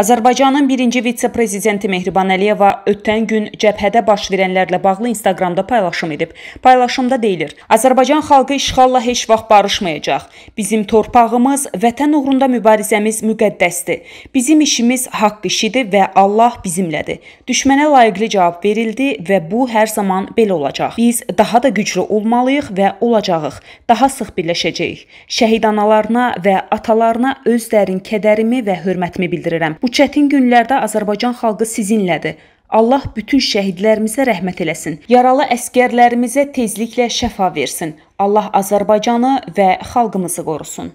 Azərbaycanın birinci vitse-prezidenti Mehriban Əliyeva ötən gün cəbhədə baş verənlərlə bağlı Instagramda paylaşım edib. Paylaşımda deyilir: "Azərbaycan xalqı işğalla heç vaxt barışmayacaq. Bizim torpağımız, vətən uğrunda mübarizəmiz müqəddəsdir. Bizim işimiz haqq işidir və Allah bizimlədir." Düşmənə layiqli cavab verildi və bu hər zaman belə olacaq. Biz daha da güclü olmalıyıq və olacağıq. Daha sıx birləşəcəyik. Şəhid analarına və atalarına öz dərin kədərimi və hörmətimi bildirirəm. Bu çətin günlərdə Azərbaycan xalqı sizinlədir. Allah bütün şəhidlərimizə rəhmət eləsin. Yaralı əskərlərimizə tezliklə şəfa versin. Allah Azərbaycanı və xalqımızı qorusun.